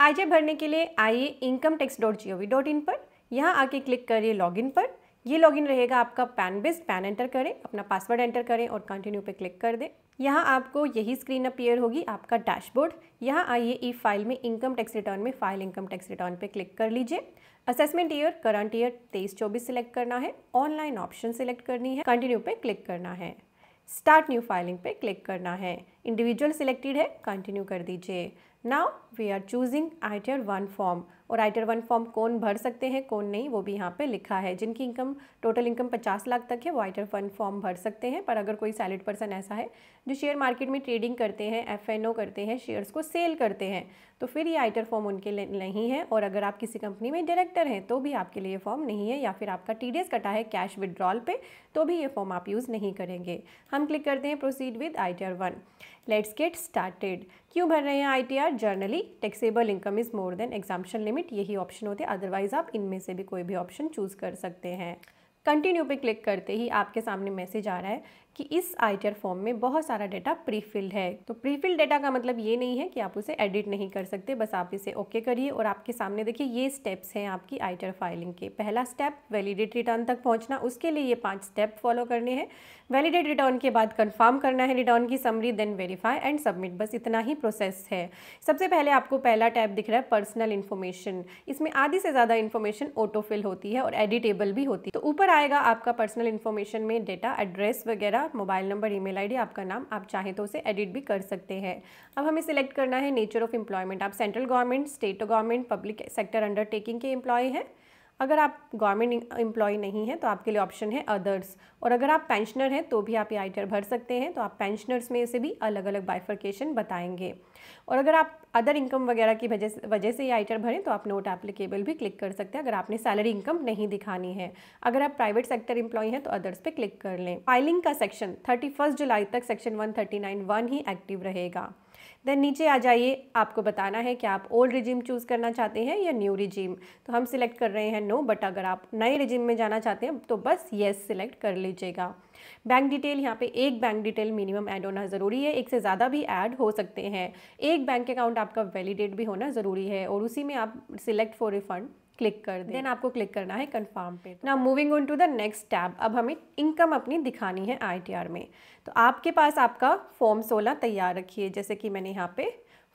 आयजे भरने के लिए आइए income tax dot G O V dot in पर यहाँ आके क्लिक करिए लॉगिन पर ये लॉगिन रहेगा आपका पैन बेस्ड पैन एंटर करें अपना पासवर्ड एंटर करें और कंटिन्यू पे क्लिक कर दें यहाँ आपको यही स्क्रीन अपीयर होगी आपका डैशबोर्ड यहाँ आइए ई फाइल में इनकम टैक्स रिटर्न में फाइल इनकम टैक्स रिटर्न पे क्लिक कर लीजिए असेसमेंट ईयर करंट ईयर तेईस चौबीस सिलेक्ट करना है ऑनलाइन ऑप्शन सिलेक्ट करनी है कंटिन्यू पे क्लिक करना है स्टार्ट न्यू फाइलिंग पे क्लिक करना है इंडिविजुअल सिलेक्टेड है कंटिन्यू कर दीजिए Now we are choosing ideal 1 form. और आइटर वन फॉर्म कौन भर सकते हैं कौन नहीं वो भी यहाँ पे लिखा है जिनकी इनकम टोटल इनकम 50 लाख तक है वो आइटर वन फॉर्म भर सकते हैं पर अगर कोई सैलिड पर्सन ऐसा है जो शेयर मार्केट में ट्रेडिंग करते हैं एफ करते हैं शेयर्स को सेल करते हैं तो फिर ये आइटर फॉर्म उनके लिए नहीं है और अगर आप किसी कंपनी में डायरेक्टर हैं तो भी आपके लिए फॉर्म नहीं है या फिर आपका टी कटा है कैश विड्रॉल पर तो भी ये फॉर्म आप यूज़ नहीं करेंगे हम क्लिक करते हैं proceed with I one let's get started क्यों भर रहे हैं I generally taxable income is more than exemption limit limit यही ऑप्शन होते हैं अदरवाइज़ आप इनमें से भी कोई भी ऑप्शन चूज़ कर सकते हैं कंटिन्यू पे क्लिक करते ही आपके सामने मैसेज आ रहा है कि इस आईटीआर फॉर्म में बहुत सारा डेटा प्रीफिल्ड है तो प्रीफिल्ड डेटा का मतलब ये नहीं है कि आप उसे एडिट नहीं कर सकते बस आप इसे ओके करिए और आपके सामने देखिए ये स्टेप्स हैं आपकी आईटीआर फाइलिंग के पहला स्टेप वैलिडेट रिटर्न तक पहुंचना उसके लिए ये पांच स्टेप फॉलो करने हैं वैलिडेट रिटर्न के बाद कन्फर्म करना है रिटर्न की summary then verify and submit बस इतना ही प्रोसेस है सबसे पहले आपको पहला टैप दिख रहा है पर्सनल इन्फॉर्मेशन इसमें आधी से ज़्यादा इन्फॉर्मेशन ऑटोफिल होती है और एडिटेबल भी होती है तो ऊपर आएगा आपका पर्सनल इन्फॉर्मेशन में डेटा एड्रेस वगैरह पता मोबाइल नंबर ईमेल आईडी आपका नाम आप चाहें तो उसे एडिट भी कर सकते हैं अब हमें सिलेक्ट करना है नेचर ऑफ एम्प्लॉयमेंट आप central government state government public sector undertaking के एम्प्लॉय हैं अगर आप गवर्नमेंट एम्प्लॉय नहीं हैं तो आपके लिए ऑप्शन है अदर्स और अगर आप पेंशनर हैं तो भी आप ये आई भर सकते हैं तो आप पेंशनर्स में से भी अलग अलग बाइफर्केशन बताएंगे और अगर आप अदर इनकम वगैरह की वजह से ये आई भरें तो आप नोट एप्लीकेबल भी क्लिक कर सकते हैं अगर आपने सैलरी इनकम नहीं दिखानी है अगर आप प्राइवेट सेक्टर एम्प्लॉय हैं तो अदर्स पर क्लिक कर लें फाइलिंग का सेक्शन थर्टी जुलाई तक सेक्शन वन वन ही एक्टिव रहेगा देन नीचे आ जाइए आपको बताना है कि आप ओल्ड रिजिम चूज़ करना चाहते हैं या न्यू रिजिम तो हम सिलेक्ट कर रहे हैं नो बट अगर आप नए रिजिम में जाना चाहते हैं तो बस येस सिलेक्ट कर लीजिएगा बैंक डिटेल यहाँ पे एक बैंक डिटेल मिनिमम ऐड होना ज़रूरी है एक से ज़्यादा भी ऐड हो सकते हैं एक बैंक अकाउंट आपका वैलिडेट भी होना ज़रूरी है और उसी में आप सिलेक्ट फॉर रिफंड क्लिक कर दें देन आपको क्लिक करना है कन्फर्म पे ना moving on to the next tab अब हमें इनकम अपनी दिखानी है आईटीआर में तो आपके पास आपका फॉर्म सोलह तैयार रखिए जैसे कि मैंने यहाँ पे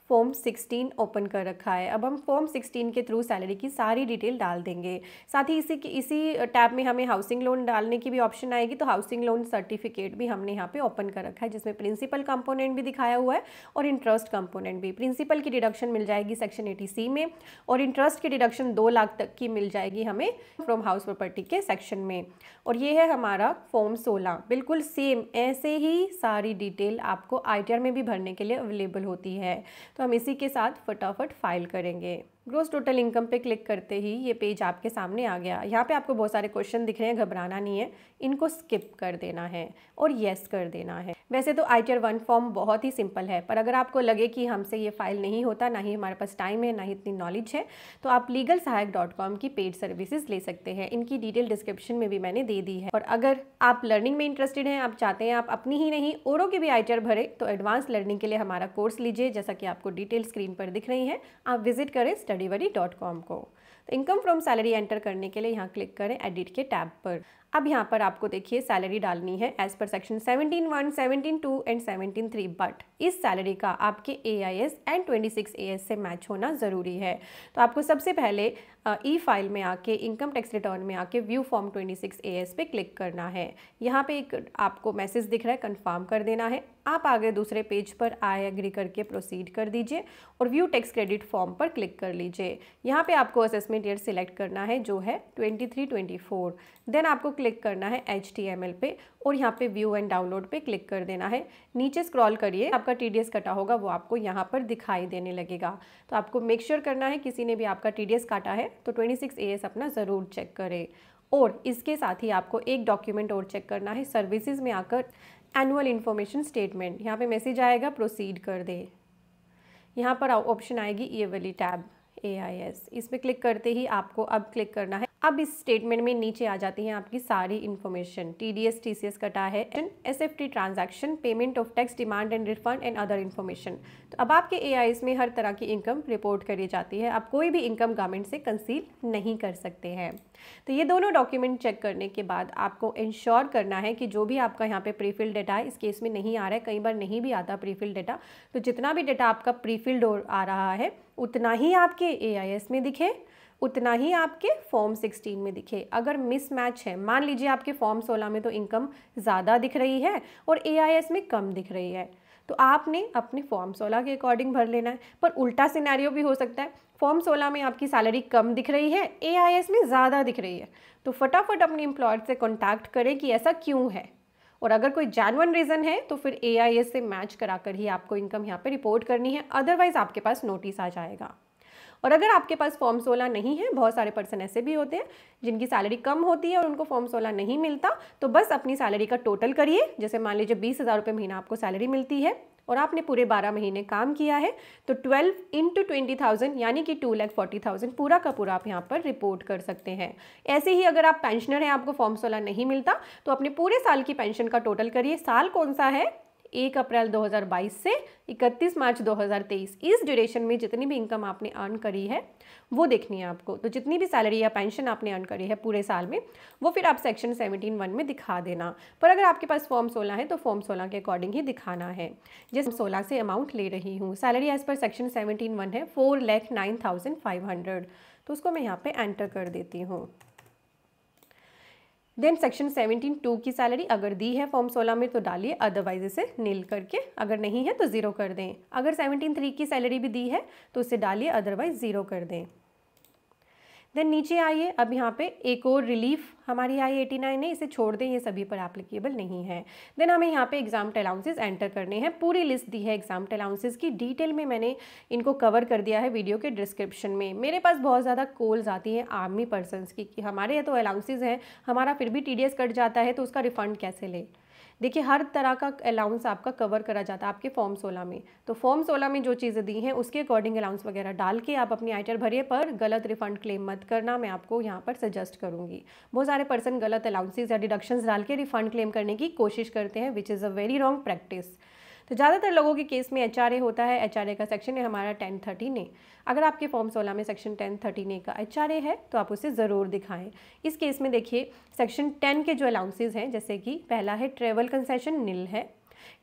फॉर्म 16 ओपन कर रखा है अब हम फॉर्म 16 के थ्रू सैलरी की सारी डिटेल डाल देंगे साथ ही इसी इसी टैब में हमें हाउसिंग लोन डालने की भी ऑप्शन आएगी तो हाउसिंग लोन सर्टिफिकेट भी हमने यहाँ पे ओपन कर रखा है जिसमें प्रिंसिपल कंपोनेंट भी दिखाया हुआ है और इंटरेस्ट कंपोनेंट भी प्रिंसिपल की डिडक्शन मिल जाएगी सेक्शन एटी में और इंटरेस्ट की डिडक्शन दो लाख तक की मिल जाएगी हमें फ्रॉम हाउस प्रॉपर्टी के सेक्शन में और ये है हमारा फॉर्म सोलह बिल्कुल सेम ऐसे ही सारी डिटेल आपको आई में भी भरने के लिए अवेलेबल होती है तो हम इसी के साथ फटाफट फाइल करेंगे ग्रोस टोटल इनकम पे क्लिक करते ही ये पेज आपके सामने आ गया यहाँ पे आपको बहुत सारे क्वेश्चन दिख रहे हैं घबराना नहीं है इनको स्किप कर देना है और येस कर देना है वैसे तो आई टी वन फॉर्म बहुत ही सिंपल है पर अगर आपको लगे कि हमसे ये फाइल नहीं होता ना ही हमारे पास टाइम है ना ही इतनी नॉलेज है तो आप लीगल सहायक डॉट कॉम की पेड सर्विसेज ले सकते हैं इनकी डिटेल डिस्क्रिप्शन में भी मैंने दे दी है और अगर आप लर्निंग में इंटरेस्टेड हैं आप चाहते हैं आप अपनी ही नहीं औरों की भी आई भरे तो एडवांस लर्निंग के लिए हमारा कोर्स लीजिए जैसा कि आपको डिटेल स्क्रीन पर दिख रही है आप विजिट करें स्टडी को तो इनकम फ्रॉम सैलरी एंटर करने के लिए यहाँ क्लिक करें एडिट के टैब पर अब यहाँ पर आपको देखिए सैलरी डालनी है as per section 17 one seventeen two and seventeen three but इस सैलरी का आपके A I S and twenty six A S से मैच होना ज़रूरी है तो आपको सबसे पहले ई फाइल e में आके इनकम टैक्स रिटर्न में आके व्यू फॉर्म 26 एएस पे क्लिक करना है यहाँ पे एक आपको मैसेज दिख रहा है कंफर्म कर देना है आप आगे दूसरे पेज पर आई एग्री करके प्रोसीड कर दीजिए और व्यू टैक्स क्रेडिट फॉर्म पर क्लिक कर लीजिए यहाँ पे आपको असेसमेंट ईयर सिलेक्ट करना है जो है 2324 देन आपको क्लिक करना है एच पे और यहाँ पे व्यू एंड डाउनलोड पे क्लिक कर देना है नीचे स्क्रॉल करिए आपका टी कटा होगा वो आपको यहाँ पर दिखाई देने लगेगा तो आपको मेक श्योर sure करना है किसी ने भी आपका टी काटा है तो ट्वेंटी सिक्स अपना ज़रूर चेक करें और इसके साथ ही आपको एक डॉक्यूमेंट और चेक करना है सर्विसेज में आकर एनुअल इन्फॉर्मेशन स्टेटमेंट यहाँ पे मैसेज आएगा प्रोसीड कर दे यहाँ पर ऑप्शन आएगी ई वाली टैब ए आई एस इस पर क्लिक करते ही आपको अब क्लिक करना है अब इस स्टेटमेंट में नीचे आ जाती है आपकी सारी information T D S T C S कटा है S F T transaction payment of tax demand and refund and other information तो अब आपके ए आई एस में हर तरह की इनकम रिपोर्ट करी जाती है आप कोई भी इनकम गवर्नमेंट से कंसील नहीं कर सकते हैं तो ये दोनों डॉक्यूमेंट चेक करने के बाद आपको इंश्योर करना है कि जो भी आपका यहाँ पे प्रीफिल्ड डेटा है इस केस में नहीं आ रहा है कई बार नहीं भी आता प्रीफिल्ड डेटा तो जितना भी डेटा आपका प्रीफिल्ड आ रहा है उतना ही आपके ए आई एस में दिखे उतना ही आपके फॉर्म 16 में दिखे अगर मिसमैच है मान लीजिए आपके फॉर्म 16 में तो इनकम ज़्यादा दिख रही है और एआईएस में कम दिख रही है तो आपने अपने फॉर्म 16 के अकॉर्डिंग भर लेना है पर उल्टा सिनेरियो भी हो सकता है फॉर्म 16 में आपकी सैलरी कम दिख रही है ए में ज़्यादा दिख रही है तो फटाफट अपने इम्प्लॉयर से कॉन्टैक्ट करें कि ऐसा क्यों है और अगर कोई जैनवन रीज़न है तो फिर ए से मैच करा ही आपको इनकम यहाँ पर रिपोर्ट करनी है अदरवाइज़ आपके पास नोटिस आ जाएगा और अगर आपके पास फॉर्म सोलह नहीं है बहुत सारे पर्सन ऐसे भी होते हैं जिनकी सैलरी कम होती है और उनको फॉर्म सोलह नहीं मिलता तो बस अपनी सैलरी का टोटल करिए जैसे मान लीजिए बीस हज़ार रुपये महीना आपको सैलरी मिलती है और आपने पूरे बारह महीने काम किया है तो ट्वेल्व इंटू ट्वेंटी थाउजेंड यानी कि टू लैख फोर्टी थाउजेंड पूरा का पूरा आप यहाँ पर रिपोर्ट कर सकते हैं ऐसे ही अगर आप पेंशनर हैं आपको फॉर्म सोलह नहीं मिलता तो अपने पूरे साल की पेंशन का टोटल करिए साल कौन सा है 1 अप्रैल 2022 से 31 मार्च 2023 इस ड्यूरेशन में जितनी भी इनकम आपने अर्न करी है वो देखनी है आपको तो जितनी भी सैलरी या पेंशन आपने अर्न करी है पूरे साल में वो फिर आप सेक्शन सेवनटीन वन में दिखा देना पर अगर आपके पास फॉर्म सोलह है तो फॉर्म सोलह के अकॉर्डिंग ही दिखाना है जिस सोलह से अमाउंट ले रही हूँ salary as per section seventeen one है four lakh nine thousand five hundred तो उसको मैं यहाँ पर एंटर कर देती हूँ देन सेक्शन सेवनटीन टू की सैलरी अगर दी है फॉर्म सोलह में तो डालिए अदरवाइज इसे नील करके अगर नहीं है तो ज़ीरो कर दें अगर सेवनटीन थ्री की सैलरी भी दी है तो उसे डालिए अदरवाइज ज़ीरो कर दें देन नीचे आइए अब यहाँ पे एक और रिलीफ हमारी आई एटी नाइन है इसे छोड़ दें ये सभी पर एप्लीकेबल नहीं है देन हमें यहाँ पे एग्जाम अलाउंसेज एंटर करने हैं पूरी लिस्ट दी है एग्जाम अलाउंसेज की डिटेल में मैंने इनको कवर कर दिया है वीडियो के डिस्क्रिप्शन में मेरे पास बहुत ज़्यादा कॉल्स आती हैं आर्मी पर्सनस की कि हमारे यहाँ तो अलाउंसेज हैं हमारा फिर भी टी कट जाता है तो उसका रिफंड कैसे लें देखिए हर तरह का अलाउंस आपका कवर करा जाता है आपके फॉर्म सोलह में तो फॉर्म सोलह में जो चीज़ें दी हैं उसके अकॉर्डिंग अलाउंस वगैरह डाल के आप अपनी आइटर भरिए पर गलत रिफंड क्लेम मत करना मैं आपको यहाँ पर सजेस्ट करूँगी बहुत सारे पर्सन गलत अलाउंसेज या डिडक्शंस डाल के रिफंड क्लेम करने की कोशिश करते हैं which is a very wrong practice तो ज़्यादातर लोगों के केस में एच होता है एच का सेक्शन है हमारा टेन थर्टीन ए अगर आपके फॉर्म सोलह में सेक्शन टेन थर्टीन ए का एच है तो आप उसे ज़रूर दिखाएं इस केस में देखिए सेक्शन टेन के जो अलाउंसेज हैं जैसे कि पहला है ट्रेवल कंसेशन नील है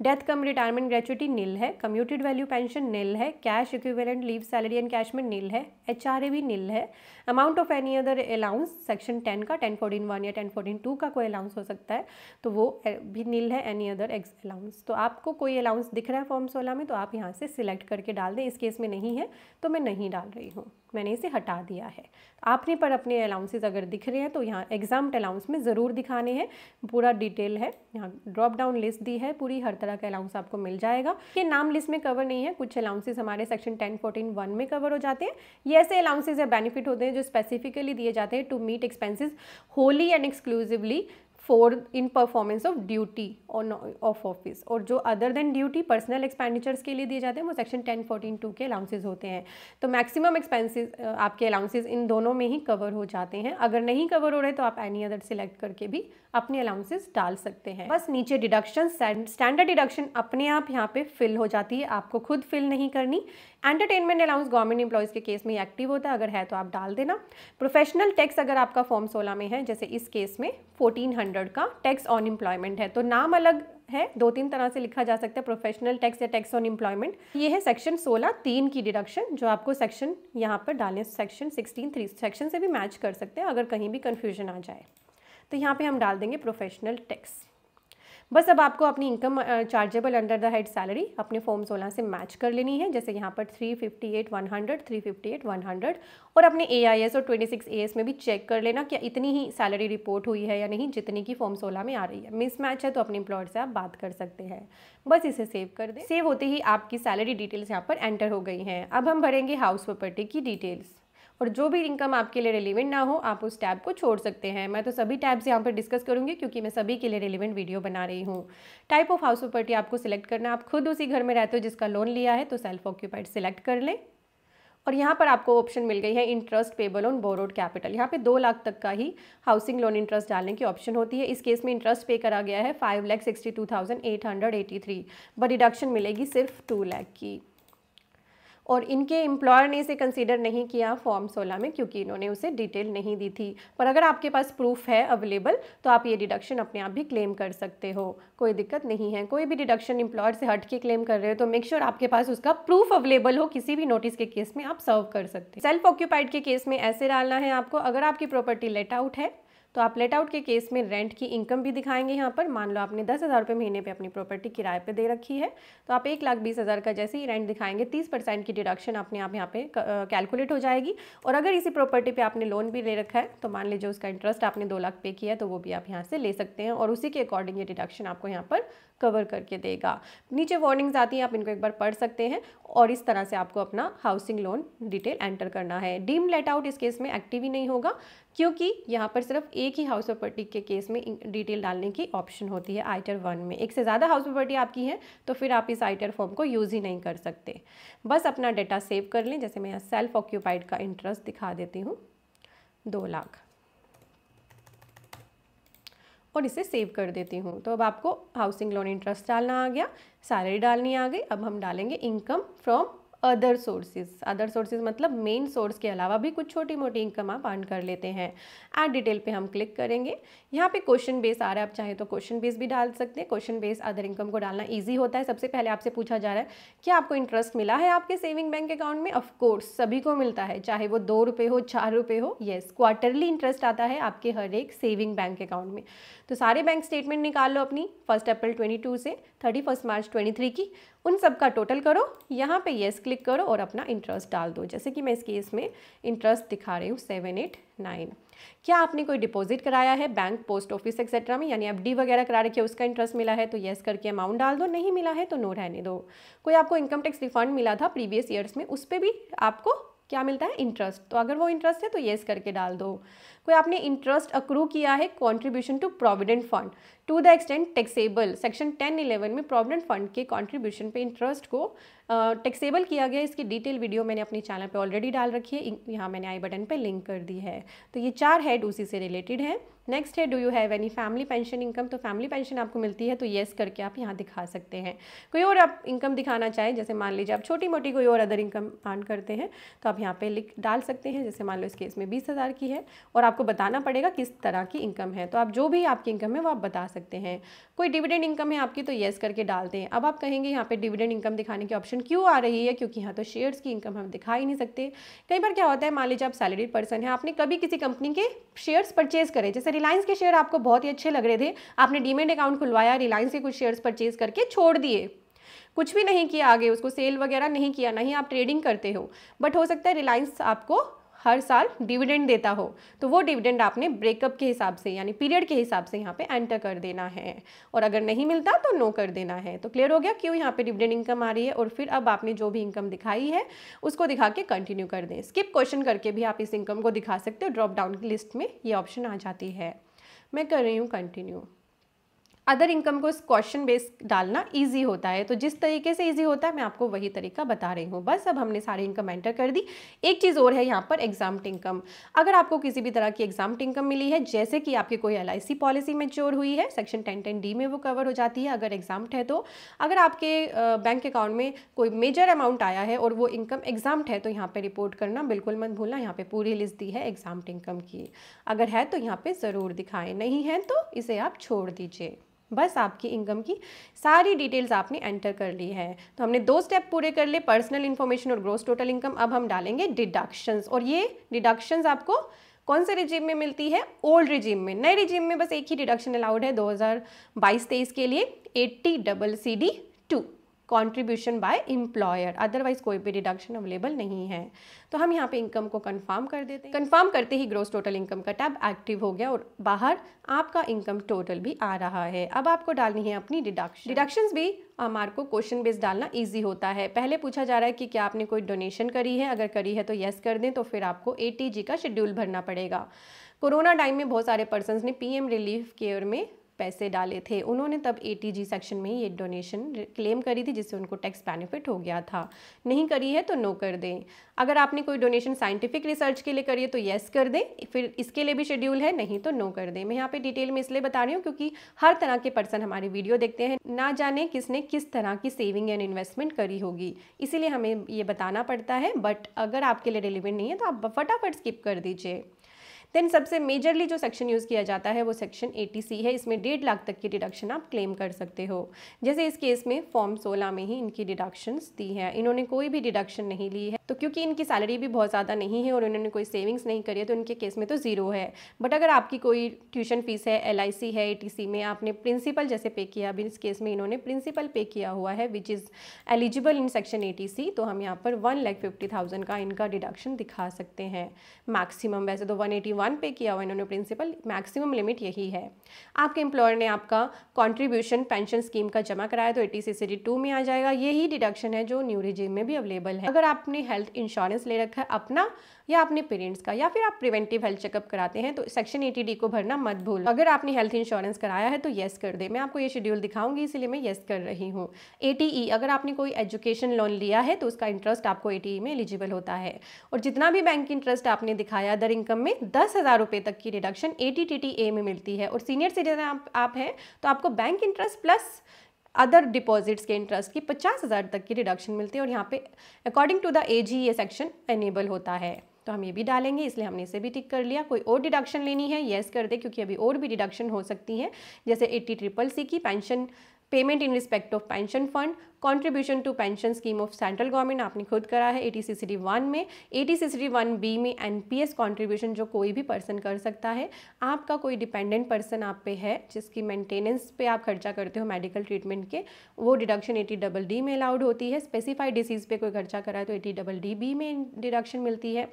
death cum retirement gratuity nil है कम्यूटेड वैल्यू पेंशन नील है cash equivalent leave salary and cash में नील है एच भी नील है amount of any other allowance section ten का टेन फोर्टीन वन या ten fourteen two का कोई अलाउंस हो सकता है तो वो eh, भी नील है एनी अदर एक्स अलाउंस तो आपको कोई अलाउंस दिख रहा है फॉर्म सोलह में तो आप यहाँ से सिलेक्ट करके डाल दें इस केस में नहीं है तो मैं नहीं डाल रही हूँ मैंने इसे हटा दिया है आपने पर अपने अलाउंसेज अगर दिख रहे हैं तो यहाँ एग्जाम अलाउंस में ज़रूर दिखाने हैं पूरा डिटेल है यहाँ ड्रॉप डाउन लिस्ट दी है पूरी हर तरह का अलाउंस आपको मिल जाएगा ये नाम लिस्ट में कवर नहीं है कुछ अलाउंसेज हमारे सेक्शन टेन फोर्टीन वन में कवर हो जाते हैं ये ऐसे अलाउंसेज या बेनिफिट होते हैं जो स्पेसिफिकली दिए जाते हैं to meet expenses wholly and exclusively for in performance of duty और ऑफ ऑफिस और जो other than duty personal expenditures के लिए दिए जाते हैं वो सेक्शन टेन फोर्टीन टू के अलाउंसेज होते हैं तो मैक्सिमम एक्सपेंसेस आपके अलाउंसेज इन दोनों में ही कवर हो जाते हैं अगर नहीं कवर हो रहे तो आप एनी अदर सेलेक्ट करके भी अपने अलाउंसेस डाल सकते हैं बस नीचे डिडक्शन स्टैंडर्ड डिडक्शन अपने आप यहाँ पे फिल हो जाती है आपको खुद फिल नहीं करनी एंटरटेनमेंट अलाउंस गवर्नमेंट एम्प्लॉयज़ के केस में एक्टिव होता है अगर है तो आप डाल देना प्रोफेशनल टैक्स अगर आपका फॉर्म सोलह में है जैसे इस केस में फोर्टीन हंड्रेड का टैक्स ऑन एम्प्लॉयमेंट है तो नाम अलग है दो तीन तरह से लिखा जा सकता है प्रोफेशनल टैक्स या टैक्स ऑन एम्प्लॉयमेंट ये है सेक्शन 16 तीन की डिडक्शन जो आपको सेक्शन यहाँ पर डालें सेक्शन 16 थ्री सेक्शन से भी मैच कर सकते हैं अगर कहीं भी कन्फ्यूजन आ जाए तो यहाँ पे हम डाल देंगे प्रोफेशनल टैक्स बस अब आपको अपनी income chargeable under the head salary अपने फॉर्म सोलह से मैच कर लेनी है जैसे यहाँ पर three fifty eight one hundred three fifty eight one hundred और अपने ए आई एस और ट्वेंटी सिक्स ए एस में भी चेक कर लेना क्या इतनी ही सैलरी रिपोर्ट हुई है या नहीं जितनी की फॉर्म सोलह में आ रही है मिस मैच है तो अपने इम्प्लॉयर से आप बात कर सकते हैं बस इसे सेव कर दें सेव होते ही आपकी सैलरी डिटेल्स यहाँ पर एंटर हो गई हैं अब हम भरेंगे हाउस प्रॉपर्टी की डिटेल्स और जो भी इनकम आपके लिए रिलेवेंट ना हो आप उस टैब को छोड़ सकते हैं मैं तो सभी टैब्स यहाँ पर डिस्कस करूँगी क्योंकि मैं सभी के लिए रिलेवेंट वीडियो बना रही हूँ टाइप ऑफ हाउस प्रॉपर्टी आपको सिलेक्ट करना आप खुद उसी घर में रहते हो जिसका लोन लिया है तो सेल्फ ऑक्यूपाइड सिलेक्ट कर लें और यहाँ पर आपको ऑप्शन मिल गई है interest payable on borrowed capital यहाँ पे दो लाख तक का ही हाउसिंग लोन इंटरेस्ट डालने की ऑप्शन होती है इस केस में इंटरेस्ट पे करा गया है five lakh sixty two thousand eight hundred eighty three but deduction मिलेगी सिर्फ टू लैख की और इनके एम्प्लॉयर ने इसे कंसिडर नहीं किया फॉर्म सोलह में क्योंकि इन्होंने उसे डिटेल नहीं दी थी पर अगर आपके पास प्रूफ है अवेलेबल तो आप ये डिडक्शन अपने आप भी क्लेम कर सकते हो कोई दिक्कत नहीं है कोई भी डिडक्शन इम्प्लॉयर से हट के क्लेम कर रहे हो तो मेक श्योर sure आपके पास उसका प्रूफ अवेलेबल हो किसी भी नोटिस के केस में आप सर्व कर सकते हैं सेल्फ ऑक्यूपाइड के केस में ऐसे डालना है आपको अगर आपकी प्रॉपर्टी लेट आउट है तो आप लेट आउट के केस में रेंट की इनकम भी दिखाएंगे यहाँ पर मान लो आपने दस हज़ार रुपये महीने पे अपनी प्रॉपर्टी किराए पे दे रखी है तो आप एक लाख बीस हज़ार का जैसे ही रेंट दिखाएंगे तीस परसेंट की डिडक्शन अपने आप यहाँ पे कैलकुलेट हो जाएगी और अगर इसी प्रॉपर्टी पर आपने लोन भी ले रखा है तो मान लीजिए उसका इंटरेस्ट आपने दो लाख पे किया तो वो भी आप यहाँ से ले सकते हैं और उसी के अकॉर्डिंग ये डिडक्शन आपको यहाँ पर कवर करके देगा नीचे वार्निंग्स आती हैं आप इनको एक बार पढ़ सकते हैं और इस तरह से आपको अपना हाउसिंग लोन डिटेल एंटर करना है डीम लेट आउट इस केस में एक्टिव ही नहीं होगा क्योंकि यहाँ पर सिर्फ एक ही हाउस प्रॉपर्टी के केस में डिटेल डालने की ऑप्शन होती है आइटर वन में एक से ज़्यादा हाउस प्रॉपर्टी आपकी है तो फिर आप इस आइटर फॉर्म को यूज़ ही नहीं कर सकते बस अपना डेटा सेव कर लें जैसे मैं यहाँ सेल्फ ऑक्यूपाइड का इंटरेस्ट दिखा देती हूँ दो लाख और इसे सेव कर देती हूँ तो अब आपको हाउसिंग लोन इंटरेस्ट डालना आ गया सैलरी डालनी आ गई अब हम डालेंगे income from other sources other sources मतलब मेन सोर्स के अलावा भी कुछ छोटी मोटी इनकम आप अर्न कर लेते हैं एड डिटेल पे हम क्लिक करेंगे यहाँ पे क्वेश्चन बेस आ रहा है आप चाहे तो क्वेश्चन बेस भी डाल सकते हैं क्वेश्चन बेस अदर इनकम को डालना ईजी होता है सबसे पहले आपसे पूछा जा रहा है क्या आपको इंटरेस्ट मिला है आपके सेविंग बैंक अकाउंट में ऑफकोर्स सभी को मिलता है चाहे वो दो रुपये हो चार रुपये हो येस क्वार्टरली इंटरेस्ट आता है आपके हर एक सेविंग बैंक अकाउंट में तो सारे बैंक स्टेटमेंट निकाल लो अपनी फर्स्ट अप्रैल ट्वेंटी से थर्टी मार्च ट्वेंटी की उन सब का टोटल करो यहाँ पे येस क्लिक करो और अपना इंटरेस्ट डाल दो जैसे कि मैं इस केस में इंटरेस्ट दिखा रही हूँ सेवन एट नाइन क्या आपने कोई डिपॉजिट कराया है बैंक पोस्ट ऑफिस एक्सेट्रा में यानी एफ वगैरह करा रखी है उसका इंटरेस्ट मिला है तो येस करके अमाउंट डाल दो नहीं मिला है तो नो रहने दो कोई आपको इनकम टैक्स रिफंड मिला था प्रीवियस ईयर्स में उस पर भी आपको क्या मिलता है इंटरेस्ट तो अगर वो इंटरेस्ट है तो येस करके डाल दो पे आपने इंटरेस्ट अक्रू किया है contribution to provident fund to the extent taxable section ten eleven में प्रोविडेंट फंड के कॉन्ट्रीब्यूशन पे इंटरेस्ट को टैक्सेबल uh, किया गया इसकी डिटेल वीडियो मैंने अपने चैनल पे ऑलरेडी डाल रखी है यहाँ मैंने आई बटन पे लिंक कर दी है तो ये चार हेड उसी से रिलेटेड है नेक्स्ट है do you have any family pension income तो फैमिली पेंशन आपको मिलती है तो येस करके आप यहाँ दिखा सकते हैं कोई और आप इनकम दिखाना चाहें जैसे मान लीजिए आप छोटी मोटी कोई और अदर इनकम अर्न करते हैं तो आप यहाँ पे लिख डाल सकते हैं जैसे मान लो इस केस में बीस हज़ार की है और आपको बताना पड़ेगा किस तरह की इनकम है तो आप जो भी आपकी इनकम है वो आप बता सकते हैं कोई डिविडेंड इनकम है आपकी तो येस करके डालते हैं अब आप कहेंगे यहाँ पे डिविडेंड इनकम दिखाने की ऑप्शन क्यों आ रही है क्योंकि यहाँ तो शेयर्स की इनकम हम दिखा ही नहीं सकते कई बार क्या होता है मान लीजिए आप सैलरीड पर्सन है आपने कभी किसी कंपनी के शेयर्स परचेज करे जैसे रिलायंस के शेयर आपको बहुत ही अच्छे लग रहे थे आपने डीमेट अकाउंट खुलवाया रिलायंस के कुछ शेयर्स परचेज करके छोड़ दिए कुछ भी नहीं किया आगे उसको सेल वगैरह नहीं किया नहीं आप ट्रेडिंग करते हो बट हो सकता है रिलायंस आपको हर साल डिविडेंड देता हो तो वो डिविडेंड आपने ब्रेकअप के हिसाब से यानी पीरियड के हिसाब से यहाँ पे एंटर कर देना है और अगर नहीं मिलता तो नो कर देना है तो क्लियर हो गया क्यों यहाँ पे डिविडेंड इनकम आ रही है और फिर अब आपने जो भी इनकम दिखाई है उसको दिखा के कंटिन्यू कर दें स्किप क्वेश्चन करके भी आप इस इनकम को दिखा सकते हो ड्रॉप डाउन की लिस्ट में ये ऑप्शन आ जाती है मैं कर रही हूँ कंटिन्यू अदर इनकम को इस क्वेश्चन बेस डालना ईजी होता है तो जिस तरीके से ईजी होता है मैं आपको वही तरीका बता रही हूँ बस अब हमने सारी इनकम एंटर कर दी एक चीज़ और है यहाँ पर एग्जाम इनकम अगर आपको किसी भी तरह की एग्जाम इनकम मिली है जैसे कि आपकी कोई एल पॉलिसी मेच्योर हुई है सेक्शन टेन टेन डी में वो कवर हो जाती है अगर एग्जाम्ट है तो अगर आपके बैंक अकाउंट में कोई मेजर अमाउंट आया है और वो इनकम एग्जाम्ट है तो यहाँ पर रिपोर्ट करना बिल्कुल मत भूलना यहाँ पर पूरी लिस्ट दी है एग्जाम इनकम की अगर है तो यहाँ पर ज़रूर दिखाएं नहीं है तो इसे आप छोड़ दीजिए बस आपकी इनकम की सारी डिटेल्स आपने एंटर कर ली है तो हमने दो स्टेप पूरे कर लिए पर्सनल इन्फॉर्मेशन और ग्रोस टोटल इनकम अब हम डालेंगे डिडक्शंस और ये डिडक्शंस आपको कौन से रिजिम में मिलती है ओल्ड रिजिम में नए रिजिम में बस एक ही डिडक्शन अलाउड है दो हज़ार के लिए eighty double C D two contribution by employer otherwise कोई भी डिडक्शन अवेलेबल नहीं है तो हम यहाँ पे इनकम को कन्फर्म कर देते हैं कन्फर्म करते ही ग्रोस टोटल इनकम का टैब एक्टिव हो गया और बाहर आपका इनकम टोटल भी आ रहा है अब आपको डालनी है अपनी डिडक्शन डिडक्शंस भी हमारे को क्वेश्चन बेस्ड डालना ईजी होता है पहले पूछा जा रहा है कि क्या आपने कोई डोनेशन करी है अगर करी है तो येस कर दें तो फिर आपको ए का शेड्यूल भरना पड़ेगा कोरोना टाइम में बहुत सारे पर्सनस ने पीएम रिलीफ केयर में पैसे डाले थे उन्होंने तब ए सेक्शन में ये डोनेशन क्लेम करी थी जिससे उनको टैक्स बेनिफिट हो गया था नहीं करी है तो नो कर दें अगर आपने कोई डोनेशन साइंटिफिक रिसर्च के लिए करी है तो येस कर दें फिर इसके लिए भी शेड्यूल है नहीं तो नो कर दें मैं यहाँ पे डिटेल में इसलिए बता रही हूँ क्योंकि हर तरह के पर्सन हमारी वीडियो देखते हैं ना जाने किसने किस तरह की सेविंग एंड इन्वेस्टमेंट करी होगी इसीलिए हमें ये बताना पड़ता है बट अगर आपके लिए रिलेवेंट नहीं है तो आप फटाफट स्किप कर दीजिए देन सबसे मेजरली जो सेक्शन यूज़ किया जाता है वो सेक्शन ए है इसमें डेढ़ लाख तक की डिडक्शन आप क्लेम कर सकते हो जैसे इस केस में फॉर्म सोलह में ही इनकी डिडक्शन दी हैं इन्होंने कोई भी डिडक्शन नहीं ली है तो क्योंकि इनकी सैलरी भी बहुत ज़्यादा नहीं है और इन्होंने कोई सेविंग्स नहीं करी है तो इनके केस में तो ज़ीरो है बट अगर आपकी कोई ट्यूशन फीस है एल है ए में आपने प्रिंसिपल जैसे पे किया अभी इस केस में इन्होंने प्रिंसिपल पे किया हुआ है which is eligible in section A तो हम यहाँ पर वन लैख फिफ्टी थाउजेंड का इनका डिडक्शन दिखा सकते हैं मैक्सिमम वैसे तो वन एटी वन पे किया हुआ इन्होंने प्रिंसिपल मैक्सिमम लिमिट यही है आपके एम्प्लॉयर ने आपका कॉन्ट्रीब्यूशन पेंशन स्कीम का जमा कराया तो एटी सी टू में आ जाएगा यही डिडक्शन है जो न्यू रिजीम में भी अवेलेबल है अगर आपने हेल्थ इंश्योरेंस ले रखा है अपना या अपने पेरेंट्स का या फिर आप प्रिवेंटिव हेल्थ चेकअप कराते हैं तो सेक्शन एटी को भरना मत भूल अगर आपने हेल्थ इंश्योरेंस कराया है तो येस कर दे मैं आपको ये शेड्यूल दिखाऊंगी इसलिए मैं येस कर रही हूँ ए e, अगर आपने कोई एजुकेशन लोन लिया है तो उसका इंटरेस्ट आपको ए e में एलिजिबल होता है और जितना भी बैंक इंटरेस्ट आपने दिखाया दर इनकम में दस हज़ार रुपये तक की डिडक्शन ए में मिलती है और सीनियर सिटीजन आप, आप हैं तो आपको bank interest plus other deposits के इंटरेस्ट की पचास हज़ार तक की रिडक्शन मिलती है और यहाँ पे अकॉर्डिंग टू द एज ही ये सेक्शन एनेबल होता है तो हम ये भी डालेंगे इसलिए हमने इसे भी टिक कर लिया कोई और डिडक्शन लेनी है येस कर दे क्योंकि अभी और भी डिडक्शन हो सकती है जैसे एट्टी ट्रिपल सी की pension payment in respect of pension fund contribution to pension scheme of central government आपने खुद करा है ए टी वन में ए टी वन बी में एन पी एस कॉन्ट्रीब्यूशन जो कोई भी पर्सन कर सकता है आपका कोई डिपेंडेंट पर्सन आप पे है जिसकी मेंटेनेंस पे आप खर्चा करते हो मेडिकल ट्रीटमेंट के वो डिडक्शन ए डबल डी में अलाउड होती है स्पेसिफाइड डिसीज़ पे कोई खर्चा करा है तो ए डबल डी बी में डिडक्शन मिलती है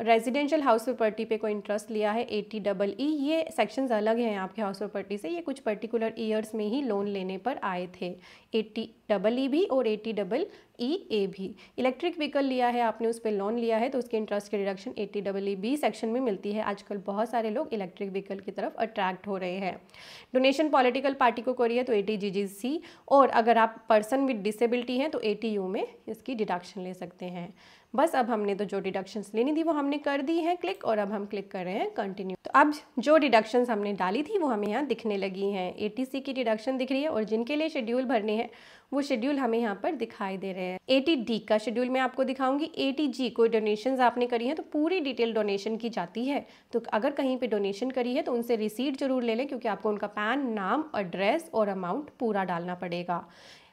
रेजिडेंशियल हाउस प्रॉपर्टी पे कोई इंटरेस्ट लिया है ए टी डबल ई ये सेक्शंस अलग हैं आपके हाउस प्रॉपर्टी से ये कुछ पर्टिकुलर ईयर्स में ही लोन लेने पर आए थे ए टी डबल ई ई भी और ए टी डबल ई ए भी इलेक्ट्रिक व्हीकल लिया है आपने उस पर लोन लिया है तो उसके इंटरेस्ट की reduction A T double E B section में मिलती है आजकल बहुत सारे लोग इलेक्ट्रिक व्हीकल की तरफ अट्रैक्ट हो रहे हैं डोनेशन पॉलिटिकल पार्टी को करिए तो ए टी जी जी सी और अगर आप पर्सन विद डिसेबिलिटी हैं तो ए टी यू में इसकी डिडक्शन ले सकते हैं बस अब हमने तो जो डिडक्शंस लेनी थी वो हमने कर दी है क्लिक और अब हम क्लिक कर रहे हैं कंटिन्यू तो अब जो डिडक्शंस हमने डाली थी वो हमें यहाँ दिखने लगी हैं एटीसी की डिडक्शन दिख रही है और जिनके लिए शेड्यूल भरने हैं वो शेड्यूल हमें यहाँ पर दिखाई दे रहे हैं ए डी का शेड्यूल मैं आपको दिखाऊंगी ए जी कोई डोनेशन आपने करी है तो पूरी डिटेल डोनेशन की जाती है तो अगर कहीं पर डोनेशन करी है तो उनसे रिसीट जरूर ले लें क्योंकि आपको उनका पैन नाम एड्रेस और अमाउंट पूरा डालना पड़ेगा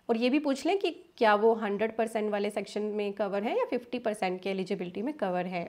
और ये भी पूछ लें कि क्या वो 100 परसेंट वाले सेक्शन में कवर है या 50 परसेंट के एलिजिबिलिटी में कवर है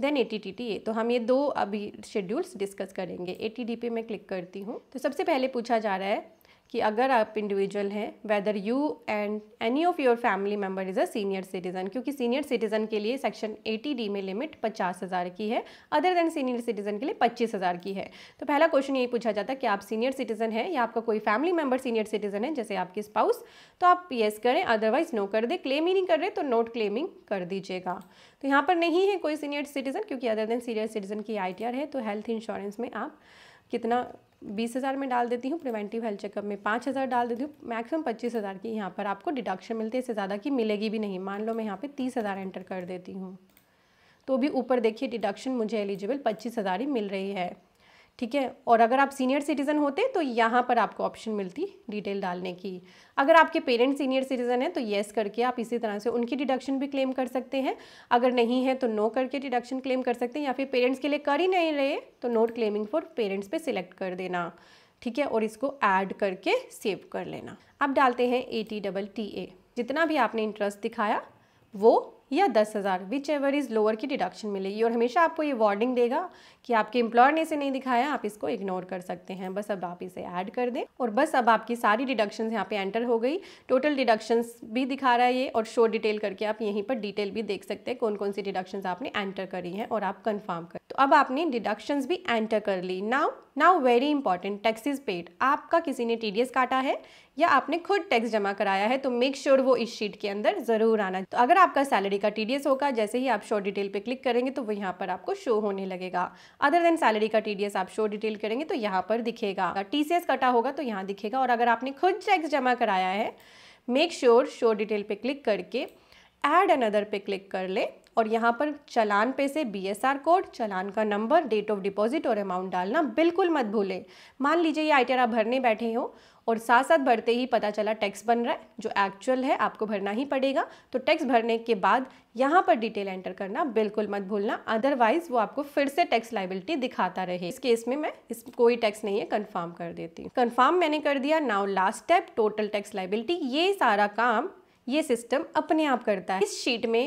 then A T T T तो हम ये दो अभी शेड्यूल्स डिस्कस करेंगे ए टी डी क्लिक करती हूँ तो सबसे पहले पूछा जा रहा है कि अगर आप इंडिविजुअल हैं whether you and any of your family member is a senior citizen क्योंकि सीनियर सिटीज़न के लिए सेक्शन 80 डी में लिमिट पचास हज़ार की है अदर देन सीनियर सिटीज़न के लिए पच्चीस हज़ार की है तो पहला क्वेश्चन यही पूछा जाता है कि आप सीनियर सिटीज़न हैं या आपका कोई फैमिली मेम्बर सीनियर सिटीज़न है जैसे आपकी स्पाउस तो आप येस करें अदरवाइज नो कर दे क्लेम ही नहीं कर रहे तो नोट क्लेमिंग कर दीजिएगा तो यहाँ पर नहीं है कोई सीनियर सिटीज़न क्योंकि अदर देन सीनियर सिटीज़न की आई है तो हेल्थ इंश्योरेंस में आप कितना बीस हज़ार में डाल देती हूँ प्रिवेंटिव हेल्थ चेकअप में पाँच हज़ार डाल देती हूँ मैक्सिमम पच्चीस हज़ार की यहाँ पर आपको डिडक्शन मिलती है इससे ज़्यादा की मिलेगी भी नहीं मान लो मैं यहाँ पे तीस हज़ार एंटर कर देती हूँ तो भी ऊपर देखिए डिडक्शन मुझे एलिजिबल पच्चीस हज़ार ही मिल रही है ठीक है और अगर आप सीनियर सिटीज़न होते तो यहाँ पर आपको ऑप्शन मिलती डिटेल डालने की अगर आपके पेरेंट्स सीनियर सिटीज़न है तो येस करके आप इसी तरह से उनकी डिडक्शन भी क्लेम कर सकते हैं अगर नहीं है तो नो करके डिडक्शन क्लेम कर सकते हैं या फिर पेरेंट्स के लिए कर ही नहीं रहे तो नोट क्लेमिंग फॉर पेरेंट्स पर सिलेक्ट कर देना ठीक है और इसको ऐड करके सेव कर लेना अब डालते हैं A T double T A जितना भी आपने इंटरेस्ट दिखाया वो या दस हज़ार विच एवर इज़ लोअर की डिडक्शन मिलेगी और हमेशा आपको ये वार्निंग देगा कि आपके इम्प्लॉयर ने इसे नहीं दिखाया आप इसको इग्नोर कर सकते हैं बस अब आप इसे ऐड कर दें और बस अब आपकी सारी डिडक्शंस यहाँ पे एंटर हो गई टोटल डिडक्शंस भी दिखा रहा है ये और शो डिटेल करके आप यहीं पर डिटेल भी देख सकते हैं कौन कौन सी डिडक्शंस आपने एंटर करी हैं और आप कन्फर्म कर तो अब आपने डिडक्शंस भी एंटर कर ली now now very important tax is paid आपका किसी ने टी काटा है या आपने खुद टैक्स जमा कराया है तो मेक श्योर sure वो इस शीट के अंदर जरूर आना तो अगर आपका सैलरी का टी होगा जैसे ही आप शो डिटेल पे क्लिक करेंगे तो वो यहाँ पर आपको शो होने लगेगा अदर देन सैलरी का टी आप शो डिटेल करेंगे तो यहाँ पर दिखेगा टी कटा होगा तो यहाँ दिखेगा और अगर आपने खुद टैक्स जमा कराया है मेक श्योर शो डिटेल पे क्लिक करके एड अनदर पे क्लिक कर ले और यहाँ पर चलान पे से आर कोड चलान का नंबर डेट ऑफ डिपॉजिट और अमाउंट डालना बिल्कुल मत भूलें मान लीजिए ये आई आप भरने बैठे हो और साथ साथ भरते ही पता चला टैक्स बन रहा है जो एक्चुअल है आपको भरना ही पड़ेगा तो टैक्स भरने के बाद यहाँ पर डिटेल एंटर करना बिल्कुल मत भूलना अदरवाइज वो आपको फिर से टैक्स लाइबिलिटी दिखाता रहे इस केस में मैं इस कोई टैक्स नहीं है कंफर्म कर देती हूँ कन्फर्म मैंने कर दिया now last step total tax liability ये सारा काम ये सिस्टम अपने आप करता है इस शीट में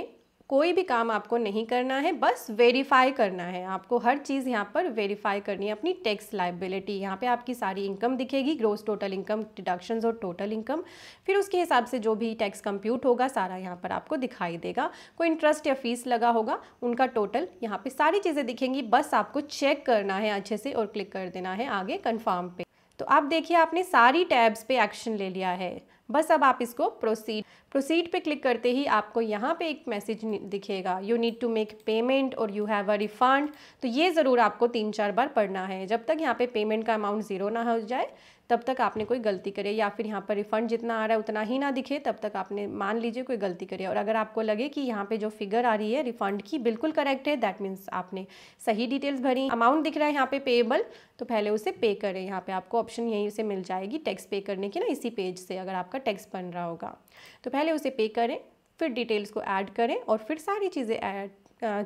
कोई भी काम आपको नहीं करना है बस वेरीफाई करना है आपको हर चीज़ यहाँ पर वेरीफाई करनी है अपनी टैक्स लाइबिलिटी यहाँ पे आपकी सारी इनकम दिखेगी ग्रोस टोटल इनकम डिडक्शंस और टोटल इनकम फिर उसके हिसाब से जो भी टैक्स कंप्यूट होगा सारा यहाँ पर आपको दिखाई देगा कोई इंटरेस्ट या फीस लगा होगा उनका टोटल यहाँ पर सारी चीज़ें दिखेंगी बस आपको चेक करना है अच्छे से और क्लिक कर देना है आगे कन्फर्म पे तो आप देखिए आपने सारी टैब्स पे एक्शन ले लिया है बस अब आप इसको प्रोसीड प्रोसीड पे क्लिक करते ही आपको यहाँ पे एक मैसेज दिखेगा you need to make payment और यू हैव अ रिफंड तो ये ज़रूर आपको तीन चार बार पढ़ना है जब तक यहाँ पे पेमेंट का अमाउंट ज़ीरो ना हो जाए तब तक आपने कोई गलती करे या फिर यहाँ पर रिफंड जितना आ रहा है उतना ही ना दिखे तब तक आपने मान लीजिए कोई गलती करे और अगर आपको लगे कि यहाँ पे जो फिगर आ रही है रिफंड की बिल्कुल करेक्ट है दैट मीन्स आपने सही डिटेल्स भरी अमाउंट दिख रहा है यहाँ पे पेएबल तो पहले उसे पे करें यहाँ पे आपको ऑप्शन यहीं से मिल जाएगी टैक्स पे करने की ना इसी पेज से अगर आपका टैक्स बन रहा होगा तो पहले उसे पे करें फिर डिटेल्स को ऐड करें और फिर सारी चीज़ें ऐड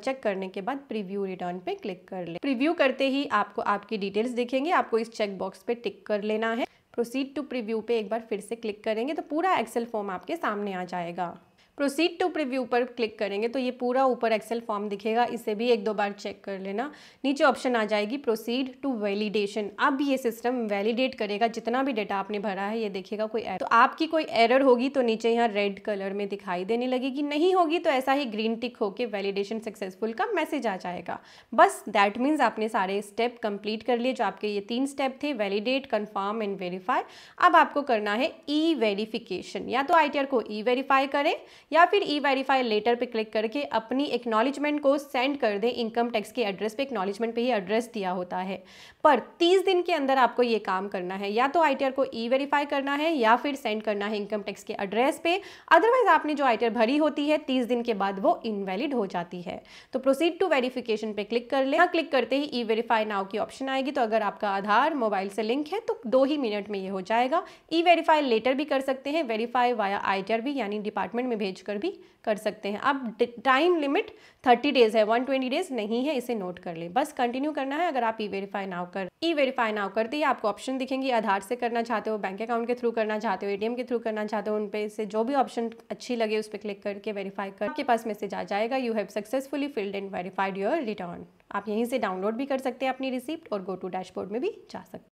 चेक करने के बाद प्रीव्यू रिटर्न पे क्लिक कर लें प्रीव्यू करते ही आपको आपकी डिटेल्स दिखेंगे आपको इस चेक बॉक्स पे टिक कर लेना है प्रोसीड टू प्रीव्यू पे एक बार फिर से क्लिक करेंगे तो पूरा एक्सेल फॉर्म आपके सामने आ जाएगा प्रोसीड टू प्रिव्यू पर क्लिक करेंगे तो ये पूरा ऊपर एक्सेल फॉर्म दिखेगा इसे भी एक दो बार चेक कर लेना नीचे ऑप्शन आ जाएगी प्रोसीड टू वैलिडेशन अब ये सिस्टम वैलिडेट करेगा जितना भी डेटा आपने भरा है ये देखेगा कोई तो आपकी कोई एरर होगी तो नीचे यहाँ रेड कलर में दिखाई देने लगेगी नहीं होगी तो ऐसा ही ग्रीन टिक होकर वैलिडेशन सक्सेसफुल का मैसेज आ जाएगा बस दैट मीन्स आपने सारे स्टेप कंप्लीट कर लिए जो आपके ये तीन स्टेप थे वैलिडेट कन्फर्म एंड वेरीफाई अब आपको करना है ई वेरीफिकेशन या तो आई को ई वेरीफाई करें या फिर ई वेरीफाई लेटर पर क्लिक करके अपनी एक्नॉलेजमेंट को सेंड कर दें इनकम टैक्स के एड्रेस पे एक्नॉलेजमेंट पे ही एड्रेस दिया होता है पर 30 दिन के अंदर आपको ये काम करना है या तो आई को ई वेरीफाई करना है या फिर सेंड करना है इनकम टैक्स के एड्रेस पे अदरवाइज आपने जो आई भरी होती है तीस दिन के बाद वो इनवैलिड हो जाती है तो प्रोसीड टू वेरीफिकेशन पे क्लिक कर लें क्लिक करते ही ई वेरीफाई नाव की ऑप्शन आएगी तो अगर आपका आधार मोबाइल से लिंक है तो दो ही मिनट में ये हो जाएगा ई वेरीफाई लेटर भी कर सकते हैं वेरीफाई वाया आई भी यानी डिपार्टमेंट में भेज कर भी कर सकते हैं अब टाइम लिमिट 30 डेज़ है 120 डेज़ नहीं है इसे नोट कर लें बस कंटिन्यू करना है अगर आप ई वेरीफाई नाउ कर ई वेरीफाई नाउ करते ही आपको ऑप्शन दिखेंगे आधार से करना चाहते हो बैंक अकाउंट के थ्रू करना चाहते हो ए के थ्रू करना चाहते हो उन पर से जो भी ऑप्शन अच्छी लगे उस पर क्लिक करके वेरीफाई कर आपके पास मैसेज आ जाएगा you have successfully filled and verified your return आप यहीं से डाउनलोड भी कर सकते हैं अपनी रिसिप्ट और गो टू डैशबोर्ड में भी जा सकते हैं